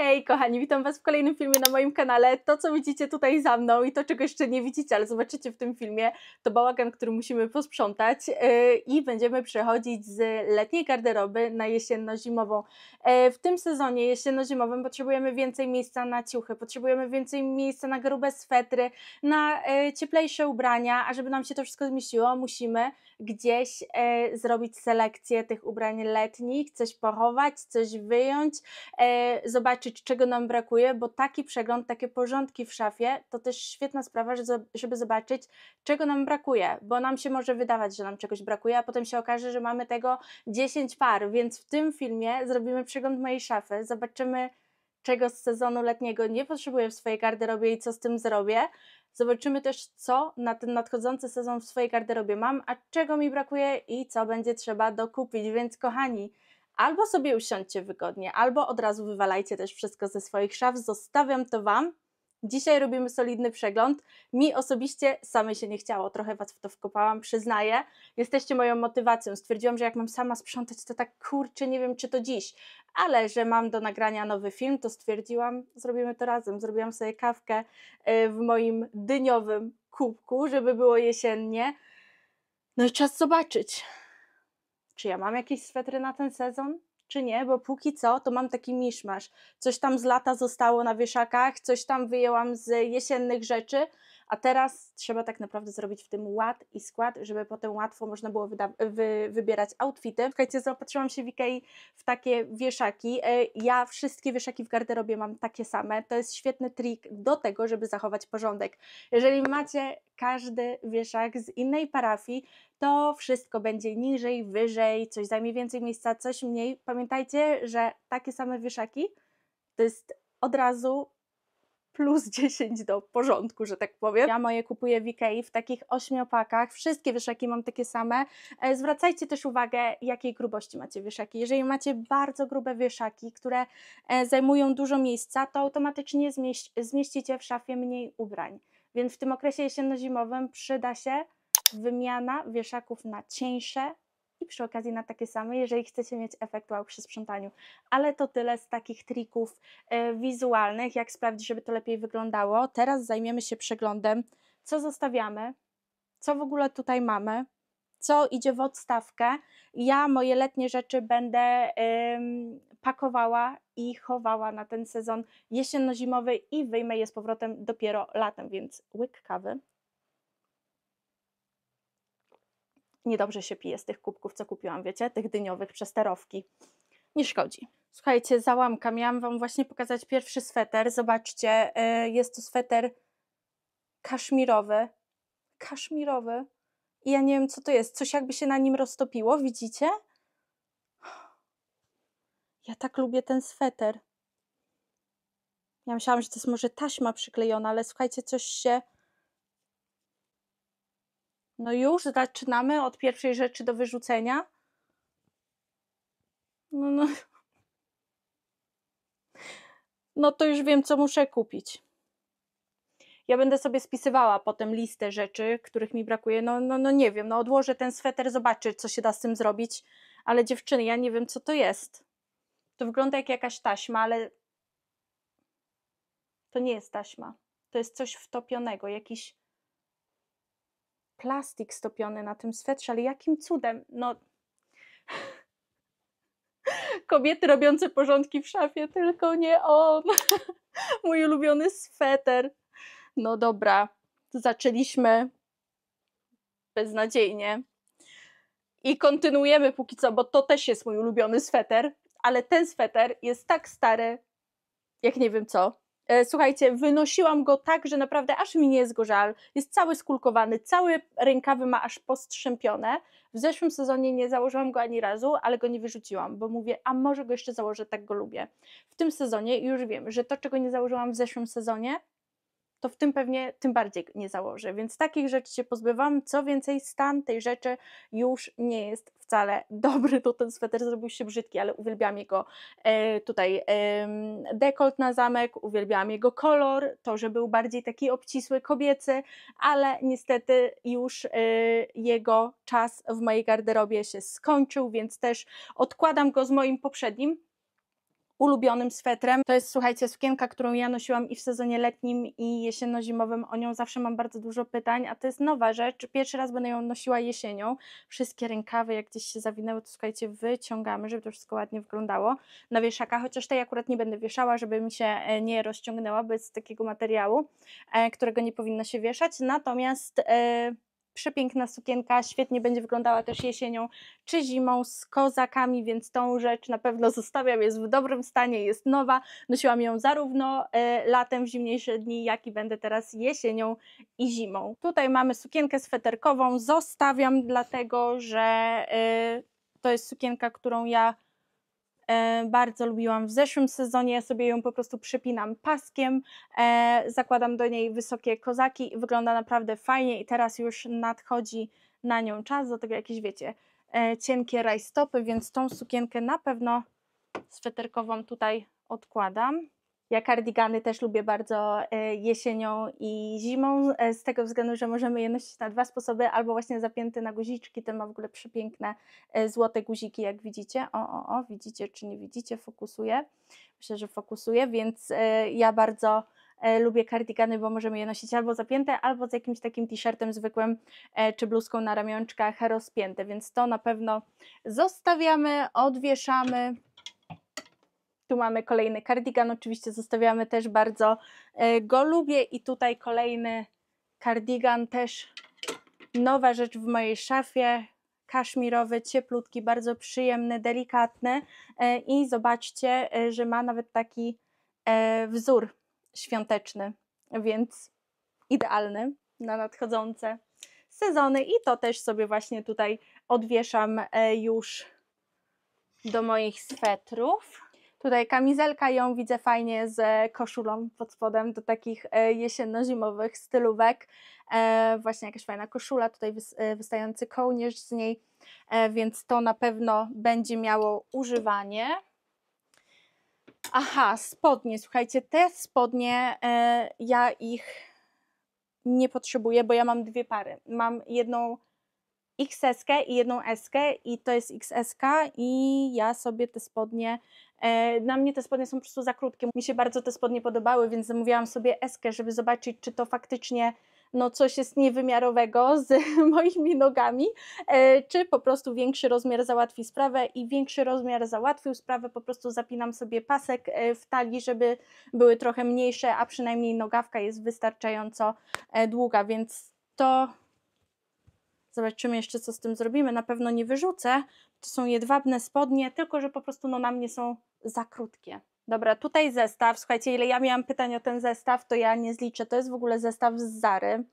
Hej kochani, witam Was w kolejnym filmie na moim kanale. To co widzicie tutaj za mną i to czego jeszcze nie widzicie, ale zobaczycie w tym filmie, to bałagan, który musimy posprzątać yy, i będziemy przechodzić z letniej garderoby na jesienno-zimową. E, w tym sezonie jesienno-zimowym potrzebujemy więcej miejsca na ciuchy, potrzebujemy więcej miejsca na grube swetry, na e, cieplejsze ubrania, a żeby nam się to wszystko zmieściło, musimy gdzieś e, zrobić selekcję tych ubrań letnich, coś pochować, coś wyjąć, zobaczyć zobaczyć, czego nam brakuje, bo taki przegląd, takie porządki w szafie to też świetna sprawa, żeby zobaczyć, czego nam brakuje, bo nam się może wydawać, że nam czegoś brakuje, a potem się okaże, że mamy tego 10 par, więc w tym filmie zrobimy przegląd mojej szafy, zobaczymy, czego z sezonu letniego nie potrzebuję w swojej garderobie i co z tym zrobię. Zobaczymy też, co na ten nadchodzący sezon w swojej garderobie mam, a czego mi brakuje i co będzie trzeba dokupić. Więc kochani, Albo sobie usiądźcie wygodnie, albo od razu wywalajcie też wszystko ze swoich szaf. Zostawiam to Wam. Dzisiaj robimy solidny przegląd. Mi osobiście same się nie chciało, trochę Was w to wkopałam, przyznaję. Jesteście moją motywacją. Stwierdziłam, że jak mam sama sprzątać, to tak kurczę, nie wiem czy to dziś, ale że mam do nagrania nowy film, to stwierdziłam, zrobimy to razem. Zrobiłam sobie kawkę y, w moim dyniowym kubku, żeby było jesiennie. No i czas zobaczyć czy ja mam jakieś swetry na ten sezon? czy nie, bo póki co to mam taki miszmasz. Coś tam z lata zostało na wieszakach, coś tam wyjęłam z jesiennych rzeczy, a teraz trzeba tak naprawdę zrobić w tym ład i skład, żeby potem łatwo można było wy wybierać outfity. Słuchajcie, zaopatrzyłam się w w takie wieszaki. E, ja wszystkie wieszaki w garderobie mam takie same. To jest świetny trik do tego, żeby zachować porządek. Jeżeli macie każdy wieszak z innej parafii, to wszystko będzie niżej, wyżej, coś zajmie więcej miejsca, coś mniej. Pamiętajcie, że takie same wieszaki to jest od razu plus 10 do porządku, że tak powiem. Ja moje kupuję w Ikei w takich ośmiopakach, wszystkie wyszaki mam takie same. E, zwracajcie też uwagę, jakiej grubości macie wyszaki. Jeżeli macie bardzo grube wyszaki, które e, zajmują dużo miejsca, to automatycznie zmieś zmieścicie w szafie mniej ubrań. Więc w tym okresie jesienno-zimowym przyda się wymiana wieszaków na cieńsze, przy okazji na takie same, jeżeli chcecie mieć efekt wow przy sprzątaniu. Ale to tyle z takich trików e, wizualnych, jak sprawdzić, żeby to lepiej wyglądało. Teraz zajmiemy się przeglądem, co zostawiamy, co w ogóle tutaj mamy, co idzie w odstawkę. Ja moje letnie rzeczy będę pakowała i chowała na ten sezon jesienno-zimowy i wyjmę je z powrotem dopiero latem, więc łyk kawy. niedobrze się pije z tych kubków, co kupiłam, wiecie, tych dyniowych przez sterowki. Nie szkodzi. Słuchajcie, załamka. Miałam Wam właśnie pokazać pierwszy sweter. Zobaczcie, e, jest to sweter kaszmirowy. Kaszmirowy. I ja nie wiem, co to jest. Coś jakby się na nim roztopiło, widzicie? Ja tak lubię ten sweter. Ja myślałam, że to jest może taśma przyklejona, ale słuchajcie, coś się no już zaczynamy od pierwszej rzeczy do wyrzucenia. No, no. no to już wiem, co muszę kupić. Ja będę sobie spisywała potem listę rzeczy, których mi brakuje. No, no, no nie wiem, no odłożę ten sweter, zobaczę, co się da z tym zrobić. Ale dziewczyny, ja nie wiem, co to jest. To wygląda jak jakaś taśma, ale to nie jest taśma. To jest coś wtopionego, jakiś plastik stopiony na tym swetrze, ale jakim cudem? No. Kobiety robiące porządki w szafie, tylko nie on. Mój ulubiony sweter. No dobra, zaczęliśmy beznadziejnie. I kontynuujemy póki co, bo to też jest mój ulubiony sweter, ale ten sweter jest tak stary, jak nie wiem co. E, słuchajcie, wynosiłam go tak, że naprawdę aż mi nie jest go żal. Jest cały skulkowany, cały rękawy ma aż postrzępione. W zeszłym sezonie nie założyłam go ani razu, ale go nie wyrzuciłam, bo mówię, a może go jeszcze założę, tak go lubię. W tym sezonie już wiem, że to, czego nie założyłam w zeszłym sezonie, to w tym pewnie tym bardziej nie założę, Więc takich rzeczy się pozbywam. Co więcej, stan tej rzeczy już nie jest wcale dobry. To ten sweter zrobił się brzydki, ale uwielbiam jego e, tutaj e, dekolt na zamek, uwielbiam jego kolor, to, że był bardziej taki obcisły, kobiecy, ale niestety już e, jego czas w mojej garderobie się skończył, więc też odkładam go z moim poprzednim ulubionym swetrem. To jest, słuchajcie, sukienka, którą ja nosiłam i w sezonie letnim, i jesienno-zimowym. O nią zawsze mam bardzo dużo pytań, a to jest nowa rzecz. Pierwszy raz będę ją nosiła jesienią. Wszystkie rękawy, jak gdzieś się zawinęły, to słuchajcie, wyciągamy, żeby to wszystko ładnie wyglądało na wieszaka, chociaż tej akurat nie będę wieszała, żeby mi się e, nie rozciągnęła, bez takiego materiału, e, którego nie powinno się wieszać. Natomiast... Yy, przepiękna sukienka, świetnie będzie wyglądała też jesienią czy zimą z kozakami, więc tą rzecz na pewno zostawiam, jest w dobrym stanie, jest nowa. Nosiłam ją zarówno e, latem w zimniejsze dni, jak i będę teraz jesienią i zimą. Tutaj mamy sukienkę sweterkową, zostawiam dlatego, że e, to jest sukienka, którą ja E, bardzo lubiłam w zeszłym sezonie. Ja sobie ją po prostu przypinam paskiem, e, zakładam do niej wysokie kozaki wygląda naprawdę fajnie i teraz już nadchodzi na nią czas, do tego jakieś wiecie, e, cienkie rajstopy, więc tą sukienkę na pewno sweterkową tutaj odkładam. Ja kardigany też lubię bardzo e, jesienią i zimą, e, z tego względu, że możemy je nosić na dwa sposoby, albo właśnie zapięte na guziczki, ten ma w ogóle przepiękne e, złote guziki, jak widzicie. O, o, o, widzicie czy nie widzicie, fokusuje. Myślę, że fokusuje, więc ja bardzo lubię kardigany, bo możemy je nosić albo zapięte, albo z jakimś takim t-shirtem zwykłym, czy bluzką na ramionczkach rozpięte, więc to na pewno zostawiamy, odwieszamy tu mamy kolejny kardigan, oczywiście zostawiamy też bardzo e, go lubię i tutaj kolejny kardigan też nowa rzecz w mojej szafie, kaszmirowy, cieplutki, bardzo przyjemny, delikatny e, i zobaczcie, e, że ma nawet taki wzór świąteczny, więc idealny na nadchodzące sezony i to też sobie właśnie tutaj odwieszam już do moich swetrów. Tutaj kamizelka ją widzę fajnie z koszulą pod spodem do takich e, jesienno-zimowych stylówek. E, właśnie jakaś fajna koszula, tutaj e, wystający kołnierz z niej, więc to na pewno będzie miało używanie. Aha, spodnie. Słuchajcie, te spodnie ja ich nie potrzebuję, bo ja mam dwie pary. Mam jedną XS i jedną S i to jest XS i ja sobie te spodnie, e, na mnie te spodnie są po prostu za krótkie. Mi się bardzo te spodnie podobały, więc zamówiłam sobie S, żeby zobaczyć, czy to faktycznie no coś jest niewymiarowego z moimi nogami, e, czy po prostu większy rozmiar załatwi sprawę i większy rozmiar załatwił sprawę, po prostu zapinam sobie pasek e, w talii, żeby były trochę mniejsze, a przynajmniej nogawka jest wystarczająco długa, więc to Zobaczymy jeszcze, co z tym zrobimy. Na pewno nie wyrzucę. To są jedwabne spodnie, tylko że po prostu no, na mnie są za krótkie. Dobra, tutaj zestaw. Słuchajcie, ile ja miałam pytań o ten zestaw, to ja nie zliczę. To jest w ogóle zestaw z Zary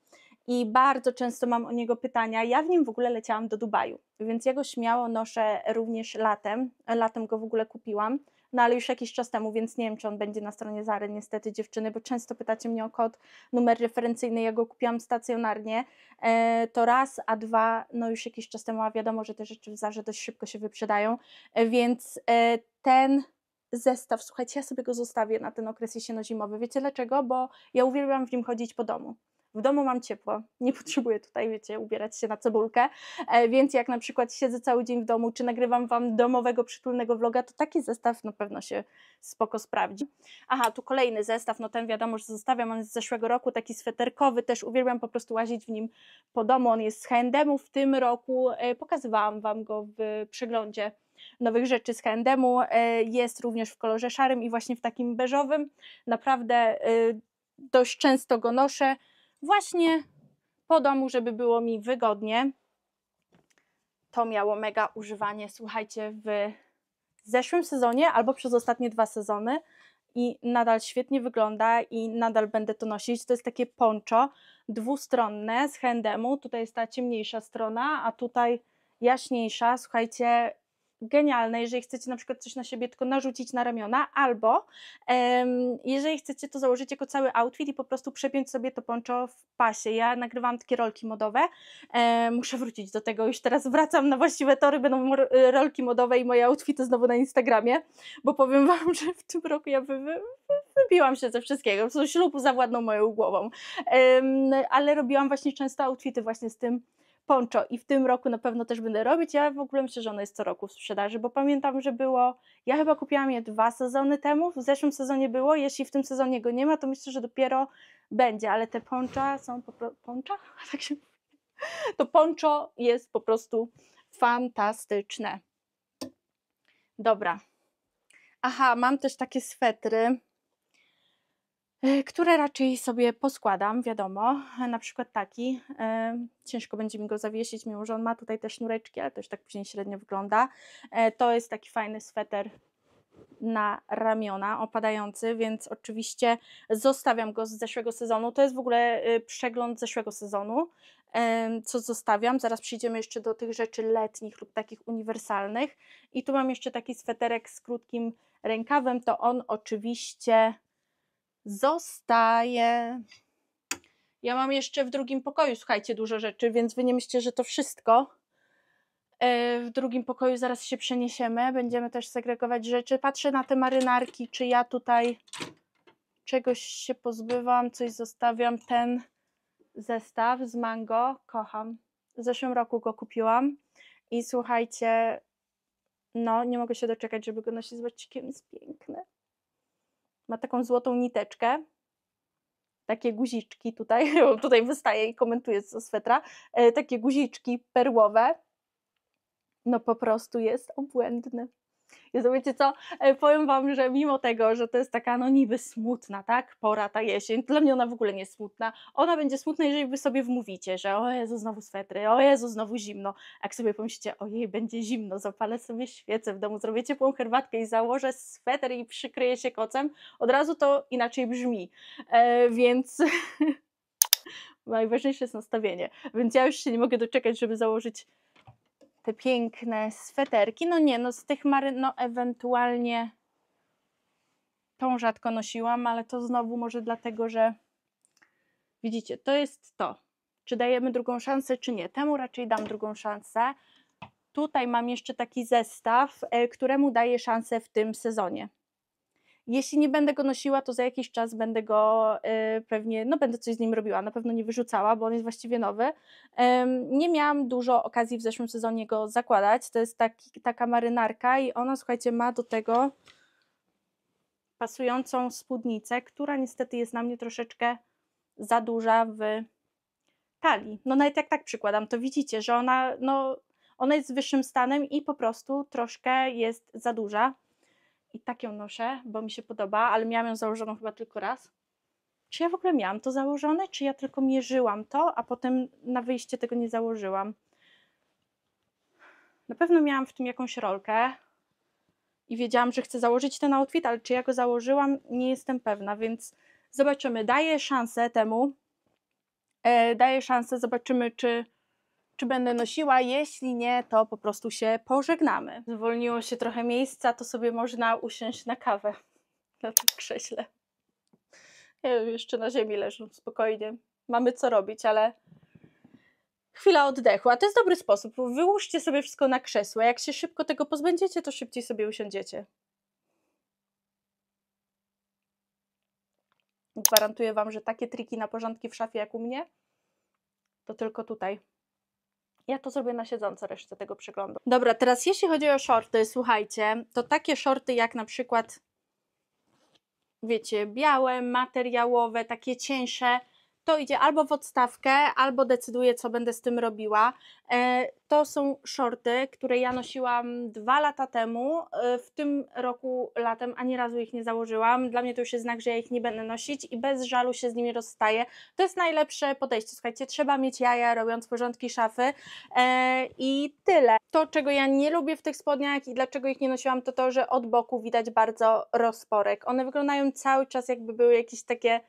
i bardzo często mam o niego pytania. Ja w nim w ogóle leciałam do Dubaju, więc jego śmiało noszę również latem. Latem go w ogóle kupiłam no ale już jakiś czas temu, więc nie wiem, czy on będzie na stronie Zary, niestety, dziewczyny, bo często pytacie mnie o kod, numer referencyjny, ja go kupiłam stacjonarnie, e, to raz, a dwa, no już jakiś czas temu, a wiadomo, że te rzeczy w Zarze dość szybko się wyprzedają, e, więc e, ten zestaw, słuchajcie, ja sobie go zostawię na ten okres jesienno-zimowy. Wiecie dlaczego? Bo ja uwielbiam w nim chodzić po domu w domu mam ciepło, nie potrzebuję tutaj, wiecie, ubierać się na cebulkę, e, więc jak na przykład siedzę cały dzień w domu, czy nagrywam Wam domowego, przytulnego vloga, to taki zestaw na pewno się spoko sprawdzi. Aha, tu kolejny zestaw, no ten wiadomo, że zostawiam, on jest z zeszłego roku, taki sweterkowy, też uwielbiam po prostu łazić w nim po domu, on jest z H&M'u w tym roku, e, pokazywałam Wam go w przeglądzie nowych rzeczy z H&M'u, e, jest również w kolorze szarym i właśnie w takim beżowym, naprawdę dość często go noszę, właśnie po domu, żeby było mi wygodnie. To miało mega używanie, słuchajcie, w zeszłym sezonie albo przez ostatnie dwa sezony i nadal świetnie wygląda i nadal będę to nosić. To jest takie poncho dwustronne z handemu. Tutaj jest ta ciemniejsza strona, a tutaj jaśniejsza. Słuchajcie, genialne, jeżeli chcecie na przykład coś na siebie tylko narzucić na ramiona, albo um, jeżeli chcecie to założyć jako cały outfit i po prostu przepiąć sobie to poncho w pasie. Ja nagrywam takie rolki modowe, muszę wrócić do tego, już teraz wracam na właściwe tory, będą y, rolki modowe i moje outfity znowu na Instagramie, bo powiem Wam, że w tym roku ja wybiłam się ze wszystkiego, po ślub zawładną moją głową, um, ale robiłam właśnie często outfity właśnie z tym poncho i w tym roku na pewno też będę robić. Ja w ogóle myślę, że ono jest co roku w sprzedaży, bo pamiętam, że było, ja chyba kupiłam je dwa sezony temu, w zeszłym sezonie było, jeśli w tym sezonie go nie ma, to myślę, że dopiero będzie, ale te poncha są po prostu, Tak się mówi. To poncho jest po prostu fantastyczne. Dobra. Aha, mam też takie swetry. E, które raczej sobie poskładam, wiadomo, e, na przykład taki, e, ciężko będzie mi go zawiesić, mimo że on ma tutaj te sznureczki, ale to już tak później średnio wygląda. To jest taki fajny sweter na ramiona opadający, więc oczywiście zostawiam go z zeszłego sezonu. To jest w ogóle przegląd zeszłego sezonu, co zostawiam. Zaraz przyjdziemy jeszcze do tych rzeczy letnich lub takich uniwersalnych. I tu mam jeszcze taki sweterek z krótkim rękawem. To on oczywiście Zostaje. Ja mam jeszcze w drugim pokoju, słuchajcie, dużo rzeczy, więc wy nie myślcie, że to wszystko. E, w drugim pokoju zaraz się przeniesiemy, będziemy też segregować rzeczy. Patrzę na te marynarki, czy ja tutaj czegoś się pozbywam, coś zostawiam. Ten zestaw z mango kocham. W zeszłym roku go kupiłam i słuchajcie, no nie mogę się doczekać, żeby go nosić, zobaczcie, jest piękny ma taką złotą niteczkę, takie guziczki tutaj, tutaj wystaje i komentuje co swetra, e, takie guziczki perłowe. No po prostu jest obłędny. Jezu, wiecie co, e, powiem Wam, że mimo tego, że to jest taka no niby smutna, tak, pora ta jesień, dla mnie ona w ogóle nie jest smutna, ona będzie smutna, jeżeli Wy sobie wmówicie, że o Jezu, znowu swetry, o Jezu, znowu zimno, jak sobie pomyślicie, ojej, będzie zimno, zapalę sobie świecę w domu, zrobię ciepłą herbatkę i założę sweter i przykryję się kocem, od razu to inaczej brzmi, e, więc... Najważniejsze jest nastawienie, więc ja już się nie mogę doczekać, żeby założyć te piękne sweterki. No nie, no z tych maryn, no ewentualnie tą rzadko nosiłam, ale to znowu może dlatego, że widzicie, to jest to. Czy dajemy drugą szansę, czy nie. Temu raczej dam drugą szansę. Tutaj mam jeszcze taki zestaw, e, któremu daję szansę w tym sezonie. Jeśli nie będę go nosiła, to za jakiś czas będę go y, pewnie, no będę coś z nim robiła, na pewno nie wyrzucała, bo on jest właściwie nowy. Ym, nie miałam dużo okazji w zeszłym sezonie go zakładać. To jest taki, taka marynarka i ona, słuchajcie, ma do tego pasującą spódnicę, która niestety jest na mnie troszeczkę za duża w talii. No nawet jak tak przykładam, to widzicie, że ona, no, ona jest z wyższym stanem i po prostu troszkę jest za duża i tak ją noszę, bo mi się podoba, ale miałam ją założoną chyba tylko raz. Czy ja w ogóle miałam to założone, czy ja tylko mierzyłam to, a potem na wyjście tego nie założyłam? Na pewno miałam w tym jakąś rolkę i wiedziałam, że chcę założyć ten outfit, ale czy ja go założyłam, nie jestem pewna, więc zobaczymy. Daję szansę temu. E, daję szansę, zobaczymy, czy czy będę nosiła, jeśli nie, to po prostu się pożegnamy. Zwolniło się trochę miejsca, to sobie można usiąść na kawę na tym krześle. Ja jeszcze na ziemi leżę spokojnie. Mamy co robić, ale chwila oddechu. A to jest dobry sposób. Wyłóżcie sobie wszystko na krzesło. Jak się szybko tego pozbędziecie, to szybciej sobie usiądziecie. Gwarantuję Wam, że takie triki na porządki w szafie jak u mnie, to tylko tutaj. Ja to zrobię na siedząco resztę tego przeglądu. Dobra, teraz jeśli chodzi o shorty, słuchajcie, to takie shorty jak na przykład wiecie, białe, materiałowe, takie cieńsze, to idzie albo w odstawkę, albo decyduję, co będę z tym robiła. E, to są shorty, które ja nosiłam dwa lata temu. E, w tym roku latem ani razu ich nie założyłam. Dla mnie to już jest znak, że ja ich nie będę nosić i bez żalu się z nimi rozstaję. To jest najlepsze podejście. Słuchajcie, trzeba mieć jaja, robiąc porządki szafy e, i tyle. To, czego ja nie lubię w tych spodniach i dlaczego ich nie nosiłam, to to, że od boku widać bardzo rozporek. One wyglądają cały czas, jakby były jakieś takie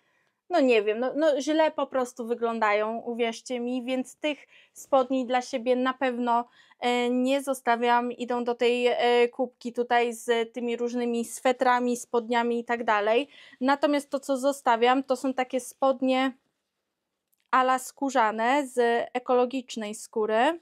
no nie wiem, no, no źle po prostu wyglądają, uwierzcie mi, więc tych spodni dla siebie na pewno e, nie zostawiam. Idą do tej e, kubki tutaj z tymi różnymi swetrami, spodniami i tak dalej. Natomiast to, co zostawiam, to są takie spodnie ala skórzane z ekologicznej skóry.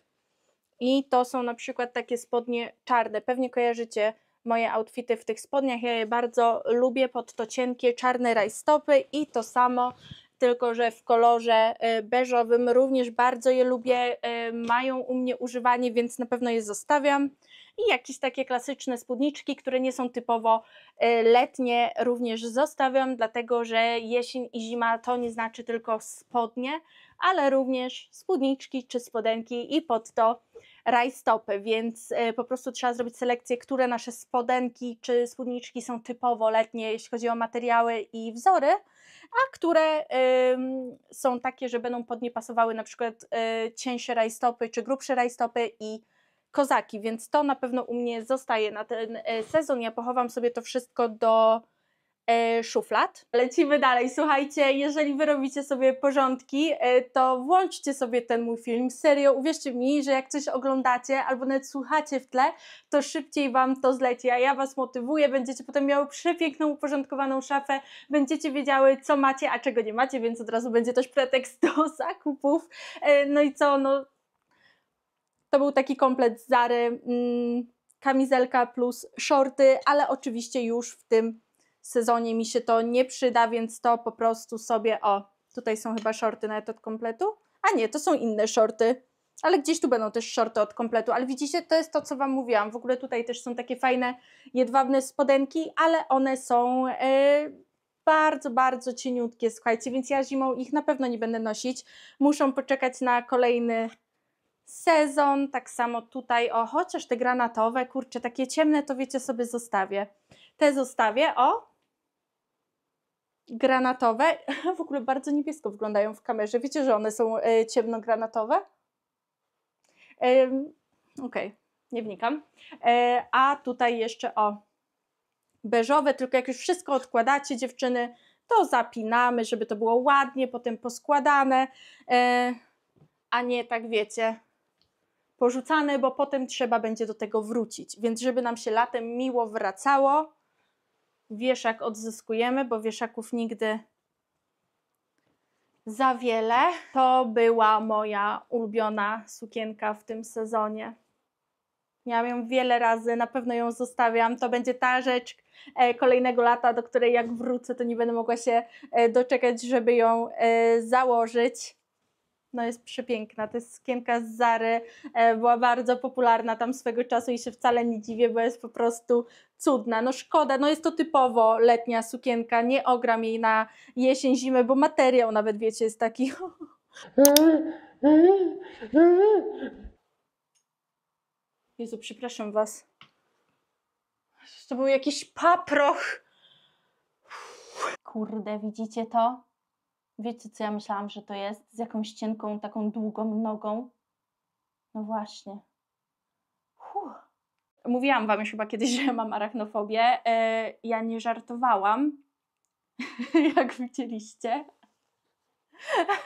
I to są na przykład takie spodnie czarne. Pewnie kojarzycie moje outfity w tych spodniach. Ja je bardzo lubię pod to cienkie czarne rajstopy i to samo tylko że w kolorze y, beżowym również bardzo je lubię, y, mają u mnie używanie, więc na pewno je zostawiam. I jakieś takie klasyczne spódniczki, które nie są typowo y, letnie, również zostawiam, dlatego że jesień i zima to nie znaczy tylko spodnie, ale również spódniczki czy spodenki i pod to rajstopy, więc e, po prostu trzeba zrobić selekcję, które nasze spodenki czy spódniczki są typowo letnie, jeśli chodzi o materiały i wzory, a które są takie, że będą pod nie pasowały na przykład e, cieńsze rajstopy czy grubsze rajstopy i kozaki, więc to na pewno u mnie zostaje na ten e, sezon. Ja pochowam sobie to wszystko do E, szuflad. Lecimy dalej. Słuchajcie, jeżeli wy robicie sobie porządki, e, to włączcie sobie ten mój film. Serio, uwierzcie mi, że jak coś oglądacie albo nawet słuchacie w tle, to szybciej wam to zleci, a ja was motywuję, będziecie potem miały przepiękną, uporządkowaną szafę, będziecie wiedziały, co macie, a czego nie macie, więc od razu będzie też pretekst do zakupów. E, no i co, no to był taki komplet z Zary, mm, kamizelka plus shorty, ale oczywiście już w tym sezonie mi się to nie przyda, więc to po prostu sobie, o, tutaj są chyba shorty nawet od kompletu, a nie, to są inne shorty, ale gdzieś tu będą też shorty od kompletu, ale widzicie, to jest to, co Wam mówiłam, w ogóle tutaj też są takie fajne, jedwabne spodenki, ale one są... Yy, bardzo, bardzo cieniutkie, słuchajcie, więc ja zimą ich na pewno nie będę nosić. Muszą poczekać na kolejny sezon, tak samo tutaj, o, chociaż te granatowe, kurczę, takie ciemne, to wiecie, sobie zostawię. Te zostawię, o, granatowe. W ogóle bardzo niebiesko wyglądają w kamerze. Wiecie, że one są e, ciemnogranatowe? Okej, okay. nie wnikam. E, a tutaj jeszcze o beżowe, tylko jak już wszystko odkładacie dziewczyny, to zapinamy, żeby to było ładnie, potem poskładane, e, a nie tak wiecie, porzucane, bo potem trzeba będzie do tego wrócić. Więc żeby nam się latem miło wracało, wieszak odzyskujemy, bo wieszaków nigdy za wiele. To była moja ulubiona sukienka w tym sezonie. Miałam ją wiele razy, na pewno ją zostawiam. To będzie ta rzecz e, kolejnego lata, do której jak wrócę, to nie będę mogła się e, doczekać, żeby ją e, założyć no jest przepiękna. To jest sukienka z Zary, e, była bardzo popularna tam swego czasu i się wcale nie dziwię, bo jest po prostu cudna. No szkoda, no jest to typowo letnia sukienka, nie ogram jej na jesień, zimę, bo materiał nawet wiecie jest taki... Jezu, przepraszam was. To był jakiś paproch. Kurde, widzicie to? Wiecie, co ja myślałam, że to jest? Z jakąś cienką, taką długą nogą. No właśnie. Huh. Mówiłam Wam już chyba kiedyś, że mam arachnofobię. Yy, ja nie żartowałam, jak widzieliście.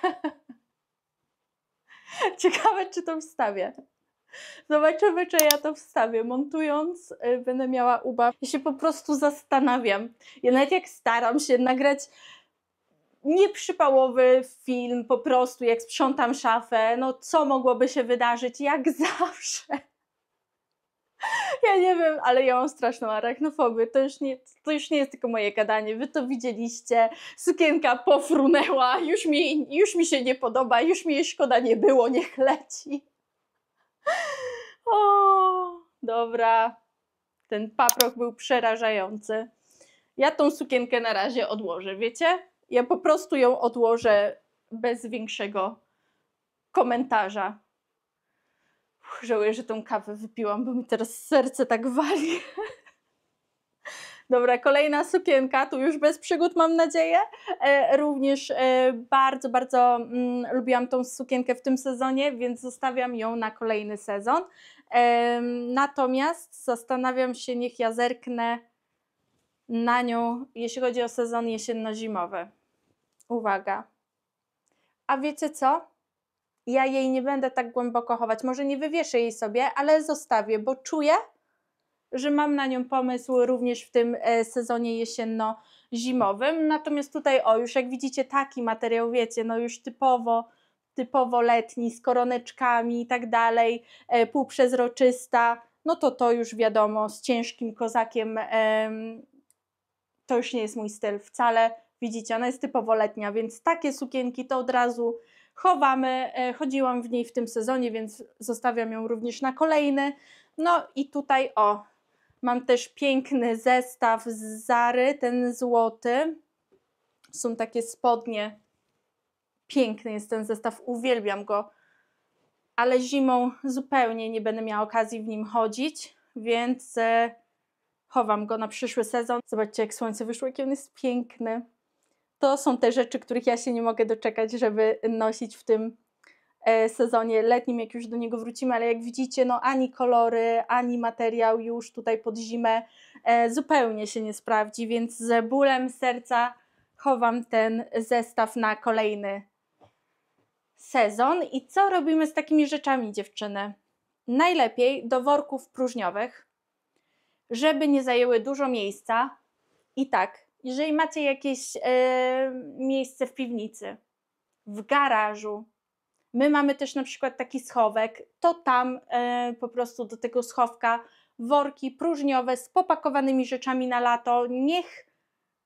Ciekawe, czy to wstawię. Zobaczymy, czy ja to wstawię. Montując, yy, będę miała ubaw. Ja się po prostu zastanawiam. Ja nawet jak staram się nagrać nieprzypałowy film, po prostu jak sprzątam szafę, no co mogłoby się wydarzyć, jak zawsze. Ja nie wiem, ale ja mam straszną arachnofobię. To już, nie, to już nie jest tylko moje gadanie. Wy to widzieliście. Sukienka pofrunęła, już mi, już mi się nie podoba, już mi jej szkoda nie było, niech leci. O, dobra. Ten paprok był przerażający. Ja tą sukienkę na razie odłożę, wiecie? Ja po prostu ją odłożę bez większego komentarza. Uch, żałuję, że tą kawę wypiłam, bo mi teraz serce tak wali. Dobra, kolejna sukienka, tu już bez przygód mam nadzieję. E, również e, bardzo, bardzo mm, lubiłam tą sukienkę w tym sezonie, więc zostawiam ją na kolejny sezon. E, natomiast zastanawiam się, niech ja zerknę na nią, jeśli chodzi o sezon jesienno-zimowy. Uwaga. A wiecie co? Ja jej nie będę tak głęboko chować. Może nie wywieszę jej sobie, ale zostawię, bo czuję, że mam na nią pomysł również w tym e, sezonie jesienno-zimowym. Natomiast tutaj, o, już jak widzicie, taki materiał, wiecie, no już typowo typowo letni, z koroneczkami i tak dalej, e, półprzezroczysta, no to to już wiadomo, z ciężkim kozakiem to już nie jest mój styl wcale. Widzicie, ona jest typowo letnia, więc takie sukienki to od razu chowamy. E, chodziłam w niej w tym sezonie, więc zostawiam ją również na kolejny. No i tutaj o, mam też piękny zestaw z Zary, ten złoty. Są takie spodnie. Piękny jest ten zestaw, uwielbiam go. Ale zimą zupełnie nie będę miała okazji w nim chodzić, więc e, chowam go na przyszły sezon. Zobaczcie, jak słońce wyszło, jaki on jest piękny to są te rzeczy, których ja się nie mogę doczekać, żeby nosić w tym e, sezonie letnim, jak już do niego wrócimy, ale jak widzicie, no ani kolory, ani materiał już tutaj pod zimę e, zupełnie się nie sprawdzi, więc z bólem serca chowam ten zestaw na kolejny sezon. I co robimy z takimi rzeczami, dziewczyny? Najlepiej do worków próżniowych, żeby nie zajęły dużo miejsca. I tak, jeżeli macie jakieś e, miejsce w piwnicy, w garażu, my mamy też na przykład taki schowek, to tam e, po prostu do tego schowka worki próżniowe z popakowanymi rzeczami na lato. Niech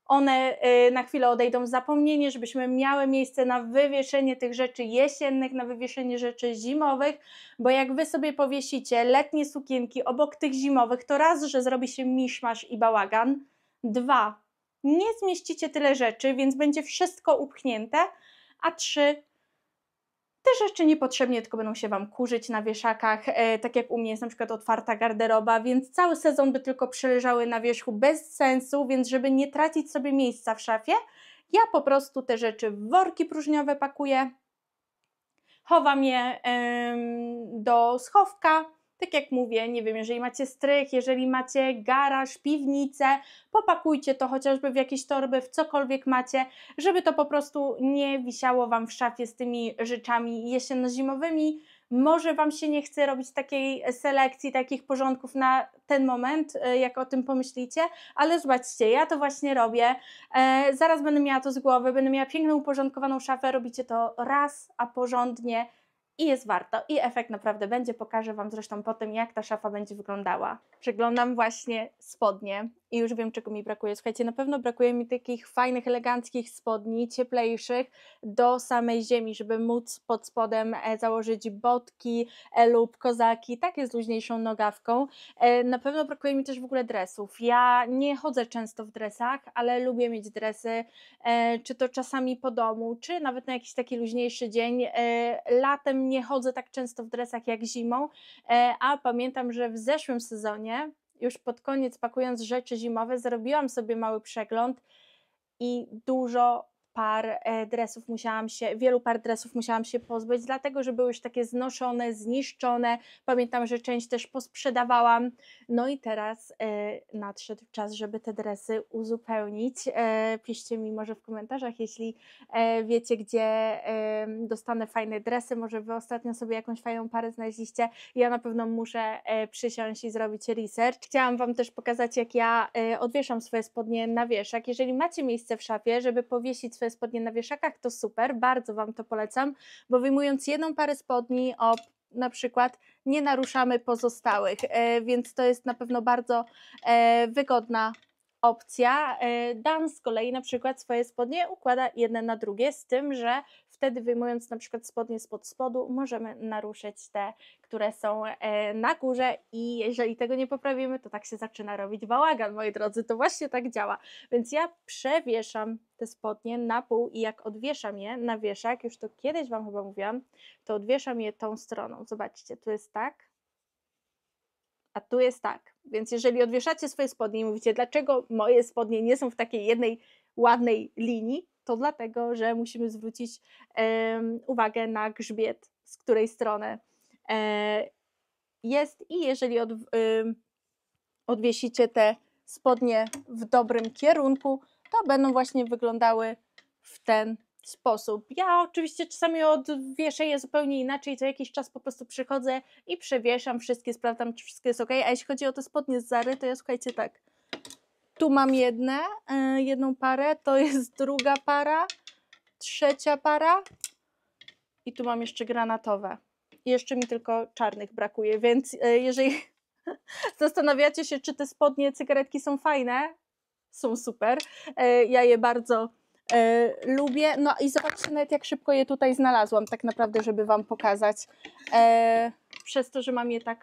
one e, na chwilę odejdą w zapomnienie, żebyśmy miały miejsce na wywieszenie tych rzeczy jesiennych, na wywieszenie rzeczy zimowych, bo jak wy sobie powiesicie letnie sukienki obok tych zimowych, to raz, że zrobi się miszmasz i bałagan, dwa, nie zmieścicie tyle rzeczy, więc będzie wszystko upchnięte, a trzy te rzeczy niepotrzebnie tylko będą się Wam kurzyć na wieszakach, e, tak jak u mnie jest na przykład otwarta garderoba, więc cały sezon by tylko przeleżały na wierzchu bez sensu, więc żeby nie tracić sobie miejsca w szafie, ja po prostu te rzeczy w worki próżniowe pakuję, chowam je e, do schowka, tak jak mówię, nie wiem, jeżeli macie strych, jeżeli macie garaż, piwnicę, popakujcie to chociażby w jakieś torby, w cokolwiek macie, żeby to po prostu nie wisiało Wam w szafie z tymi rzeczami jesienno-zimowymi. Może Wam się nie chce robić takiej selekcji, takich porządków na ten moment, e, jak o tym pomyślicie, ale zobaczcie, ja to właśnie robię. E, zaraz będę miała to z głowy, będę miała piękną, uporządkowaną szafę. Robicie to raz, a porządnie i jest warto. I efekt naprawdę będzie. Pokażę Wam zresztą po tym, jak ta szafa będzie wyglądała. Przeglądam właśnie spodnie i już wiem, czego mi brakuje. Słuchajcie, na pewno brakuje mi takich fajnych, eleganckich spodni, cieplejszych do samej ziemi, żeby móc pod spodem e, założyć botki e, lub kozaki, takie z luźniejszą nogawką. E, na pewno brakuje mi też w ogóle dresów. Ja nie chodzę często w dresach, ale lubię mieć dresy, czy to czasami po domu, czy nawet na jakiś taki luźniejszy dzień. Latem nie chodzę tak często w dresach jak zimą, a pamiętam, że w zeszłym sezonie już pod koniec, pakując rzeczy zimowe, zrobiłam sobie mały przegląd i dużo par e, dresów musiałam się, wielu par dresów musiałam się pozbyć, dlatego że były już takie znoszone, zniszczone. Pamiętam, że część też posprzedawałam. No i teraz e, nadszedł czas, żeby te dresy uzupełnić. E, piszcie mi może w komentarzach, jeśli wiecie, gdzie dostanę fajne dresy. Może wy ostatnio sobie jakąś fajną parę znaleźliście. Ja na pewno muszę przysiąść i zrobić research. Chciałam wam też pokazać, jak ja odwieszam swoje spodnie na wieszak. Jeżeli macie miejsce w szafie, żeby powiesić swoje spodnie na wieszakach, to super, bardzo Wam to polecam, bo wyjmując jedną parę spodni o na przykład nie naruszamy pozostałych, e, więc to jest na pewno bardzo e, wygodna opcja. E, Dan z kolei na przykład swoje spodnie układa jedne na drugie, z tym, że wtedy wyjmując na przykład spodnie spod spodu, możemy naruszyć te, które są e, na górze i jeżeli tego nie poprawimy, to tak się zaczyna robić bałagan, moi drodzy, to właśnie tak działa. Więc ja przewieszam te spodnie na pół i jak odwieszam je na wieszak, już to kiedyś Wam chyba mówiłam, to odwieszam je tą stroną. Zobaczcie, tu jest tak, a tu jest tak. Więc jeżeli odwieszacie swoje spodnie i mówicie, dlaczego moje spodnie nie są w takiej jednej ładnej linii, to dlatego, że musimy zwrócić uwagę na grzbiet, z której strony e, jest i jeżeli odwiesicie te spodnie w dobrym kierunku, to będą właśnie wyglądały w ten sposób. Ja oczywiście czasami odwieszę je zupełnie inaczej, co jakiś czas po prostu przychodzę i przewieszam wszystkie, sprawdzam, czy wszystko jest ok. A jeśli chodzi o te spodnie z Zary, to ja słuchajcie tak, tu mam jedne, e, jedną parę, to jest druga para, trzecia para i tu mam jeszcze granatowe. jeszcze mi tylko czarnych brakuje, więc e, jeżeli zastanawiacie się, czy te spodnie cygaretki są fajne, są super. E, ja je bardzo lubię. No i zobaczcie nawet jak szybko je tutaj znalazłam, tak naprawdę, żeby Wam pokazać. przez to, że mam je tak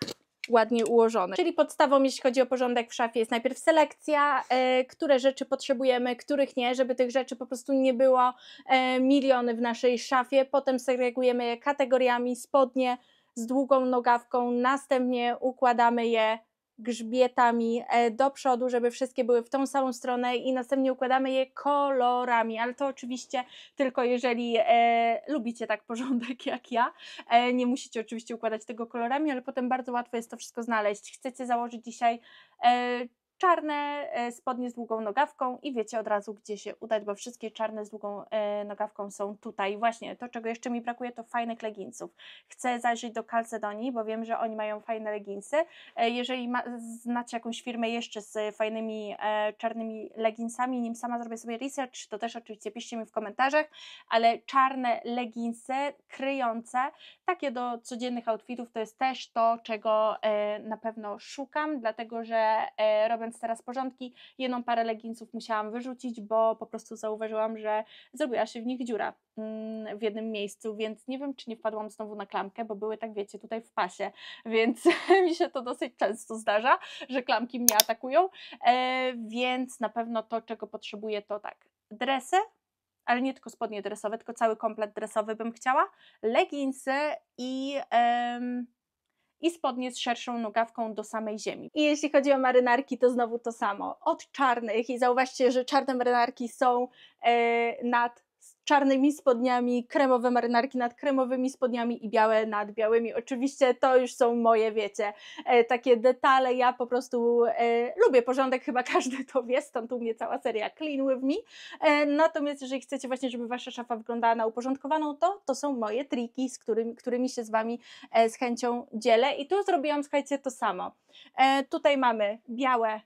ładnie ułożone. Czyli podstawą, jeśli chodzi o porządek w szafie, jest najpierw selekcja, e, które rzeczy potrzebujemy, których nie, żeby tych rzeczy po prostu nie było e, miliony w naszej szafie. Potem segregujemy je kategoriami, spodnie z długą nogawką, następnie układamy je grzbietami e, do przodu, żeby wszystkie były w tą samą stronę i następnie układamy je kolorami, ale to oczywiście tylko jeżeli e, lubicie tak porządek jak ja. E, nie musicie oczywiście układać tego kolorami, ale potem bardzo łatwo jest to wszystko znaleźć. Chcecie założyć dzisiaj e, czarne e, spodnie z długą nogawką i wiecie od razu, gdzie się udać, bo wszystkie czarne z długą e, nogawką są tutaj. Właśnie to, czego jeszcze mi brakuje, to fajnych leginsów. Chcę zajrzeć do Calcedonii, bo wiem, że oni mają fajne leginsy. E, jeżeli ma, znacie jakąś firmę jeszcze z fajnymi czarnymi leginsami, nim sama zrobię sobie research, to też oczywiście piszcie mi w komentarzach, ale czarne leginsy kryjące, takie do codziennych outfitów, to jest też to, czego na pewno szukam, dlatego że robię więc teraz porządki, jedną parę leginsów musiałam wyrzucić, bo po prostu zauważyłam, że zrobiła się w nich dziura mm, w jednym miejscu, więc nie wiem, czy nie wpadłam znowu na klamkę, bo były tak, wiecie, tutaj w pasie, więc mi się to dosyć często zdarza, że klamki mnie atakują, e, więc na pewno to, czego potrzebuję, to tak, dresy, ale nie tylko spodnie dresowe, tylko cały komplet dresowy bym chciała, leginsy i i spodnie z szerszą nogawką do samej ziemi. I jeśli chodzi o marynarki, to znowu to samo. Od czarnych i zauważcie, że czarne marynarki są yy, nad czarnymi spodniami, kremowe marynarki nad kremowymi spodniami i białe nad białymi. Oczywiście to już są moje, wiecie, e, takie detale. Ja po prostu e, lubię porządek, chyba każdy to wie, stąd u mnie cała seria Clean With Me. E, natomiast jeżeli chcecie właśnie, żeby Wasza szafa wyglądała na uporządkowaną, to to są moje triki, z którymi, którymi się z Wami z chęcią dzielę. I tu zrobiłam, słuchajcie, to samo. tutaj mamy białe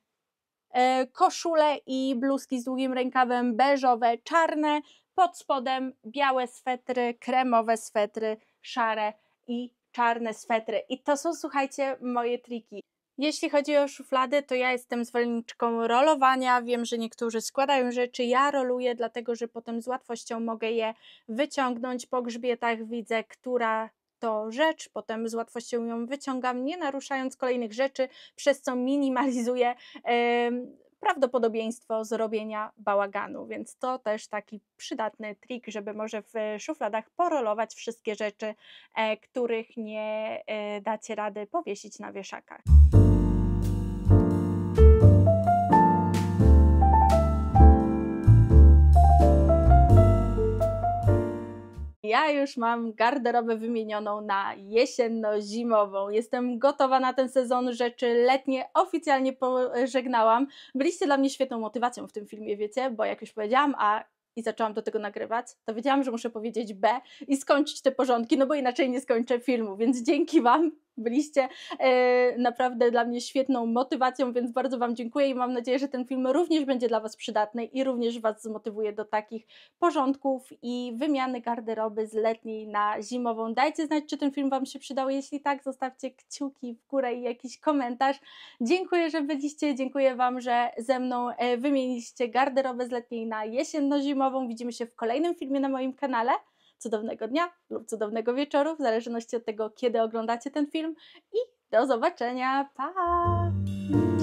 koszule i bluzki z długim rękawem beżowe, czarne, pod spodem białe swetry, kremowe swetry, szare i czarne swetry. I to są, słuchajcie, moje triki. Jeśli chodzi o szuflady, to ja jestem zwolenniczką rolowania. Wiem, że niektórzy składają rzeczy, ja roluję, dlatego że potem z łatwością mogę je wyciągnąć. Po grzbietach widzę, która to rzecz, potem z łatwością ją wyciągam, nie naruszając kolejnych rzeczy, przez co minimalizuję prawdopodobieństwo zrobienia bałaganu, więc to też taki przydatny trik, żeby może w szufladach porolować wszystkie rzeczy, e, których nie e, dacie rady powiesić na wieszakach. ja już mam garderobę wymienioną na jesienno-zimową. Jestem gotowa na ten sezon rzeczy letnie. Oficjalnie pożegnałam. Byliście dla mnie świetną motywacją w tym filmie, wiecie, bo jak już powiedziałam, a i zaczęłam do tego nagrywać, to wiedziałam, że muszę powiedzieć B i skończyć te porządki, no bo inaczej nie skończę filmu, więc dzięki Wam Byliście e, naprawdę dla mnie świetną motywacją, więc bardzo Wam dziękuję i mam nadzieję, że ten film również będzie dla Was przydatny i również Was zmotywuje do takich porządków i wymiany garderoby z letniej na zimową. Dajcie znać, czy ten film Wam się przydał. Jeśli tak, zostawcie kciuki w górę i jakiś komentarz. Dziękuję, że byliście. Dziękuję Wam, że ze mną e, wymieniliście garderobę z letniej na jesienno-zimową. Widzimy się w kolejnym filmie na moim kanale cudownego dnia lub cudownego wieczoru, w zależności od tego, kiedy oglądacie ten film. I do zobaczenia. Pa!